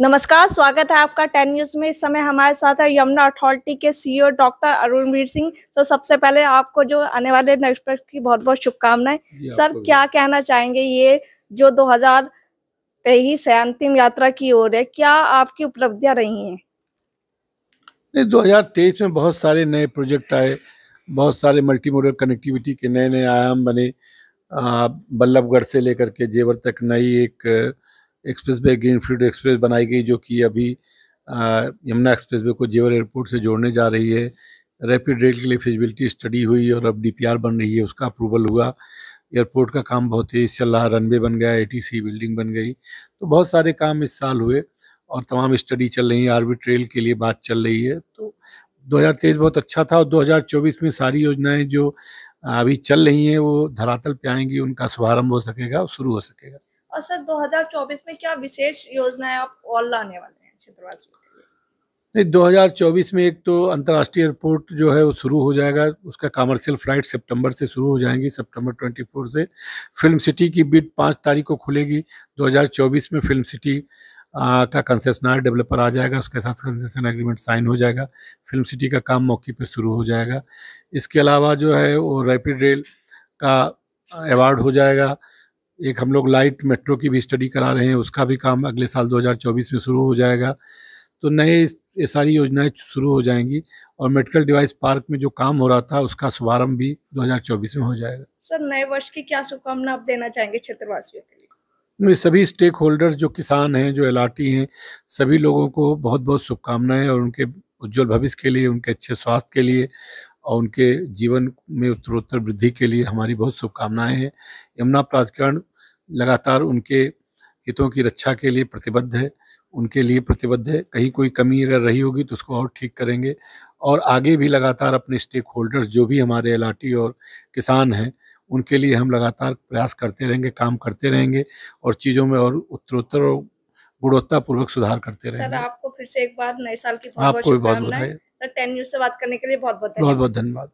नमस्कार स्वागत है आपका टेन न्यूज में इस समय हमारे साथ है यमुना अथॉरिटी के CEO e doctor Arunvir Singh sir तो सबसे पहले आपको जो आने वाले नेक्स्ट पर की बहुत बहुत शुभकामनाएं सर क्या कहना चाहेंगे ये जो 2023 है अंतिम यात्रा की ओर है क्या आपकी उपलब्धियां रही हैं नहीं 2023 में बहुत सारे नए प्रोजेक्ट आए बहुत सारे मल्टी मॉडल कनेक्टिविटी के नए नए आयाम बने बल्लभगढ़ से लेकर के जेवर तक नई एक एक्सप्रेस वे ग्रीनफील्ड एक्सप्रेस बनाई गई जो कि अभी यमुना एक्सप्रेस वे को जेवर एयरपोर्ट से जोड़ने जा रही है रैपिड रेल के लिए फिजिबिलिटी स्टडी हुई और अब डी बन रही है उसका अप्रूवल हुआ एयरपोर्ट का काम बहुत तेज़ चल रहा रनवे बन गया ए बिल्डिंग बन गई तो बहुत सारे काम इस साल हुए और तमाम स्टडी चल रही है आर्बिट रेल के लिए बात चल रही है तो 2023 बहुत अच्छा था और 2024 में सारी योजनाएं जो अभी चल रही हैं वो धरातल पे आएंगी उनका शुभारंभ हो सकेगा शुरू हो सकेगा और सर 2024 में क्या विशेष योजनाएं आप और लाने वाले हैं क्षेत्रवासियों के लिए नहीं 2024 में एक तो अंतर्राष्ट्रीय एयरपोर्ट जो है वो शुरू हो जाएगा उसका कमर्शियल फ्लाइट सितंबर से शुरू हो जाएंगी सितंबर 24 से फिल्म सिटी की बिट पाँच तारीख को खुलेगी 2024 में फिल्म सिटी आ, का कंसेशनर डेवलपर आ जाएगा उसके साथ कंसेशन एग्रीमेंट साइन हो जाएगा फिल्म सिटी का काम मौके पर शुरू हो जाएगा इसके अलावा जो है वो रैपिड रेल का अवार्ड हो जाएगा एक हम लोग लाइट मेट्रो की भी स्टडी करा रहे हैं उसका भी काम अगले साल 2024 में शुरू हो जाएगा तो नए ये सारी योजनाएं शुरू हो जाएंगी और मेडिकल डिवाइस पार्क में जो काम हो रहा था उसका शुभारंभ भी 2024 में हो जाएगा सर नए वर्ष की क्या शुभकामना आप देना चाहेंगे क्षेत्रवासियों के लिए सभी स्टेक होल्डर जो किसान हैं जो एल हैं सभी लोगों को बहुत बहुत शुभकामनाएं और उनके उज्जवल भविष्य के लिए उनके अच्छे स्वास्थ्य के लिए और उनके जीवन में उत्तरोत्तर वृद्धि के लिए हमारी बहुत शुभकामनाएं हैं यमुना प्राधिकरण लगातार उनके हितों की रक्षा के लिए प्रतिबद्ध है उनके लिए प्रतिबद्ध है कहीं कोई कमी रह रही होगी तो उसको और ठीक करेंगे और आगे भी लगातार अपने स्टेक होल्डर्स जो भी हमारे एल और किसान हैं उनके लिए हम लगातार प्रयास करते रहेंगे काम करते रहेंगे और चीज़ों में और उत्तरोत्तर और गुणवत्तापूर्वक सुधार करते रहेंगे सर आपको फिर से एक बार नए साल की आपको भी बहुत बधाई टेन न्यूज से बात करने के लिए बहुत बहुत बहुत बहुत धन्यवाद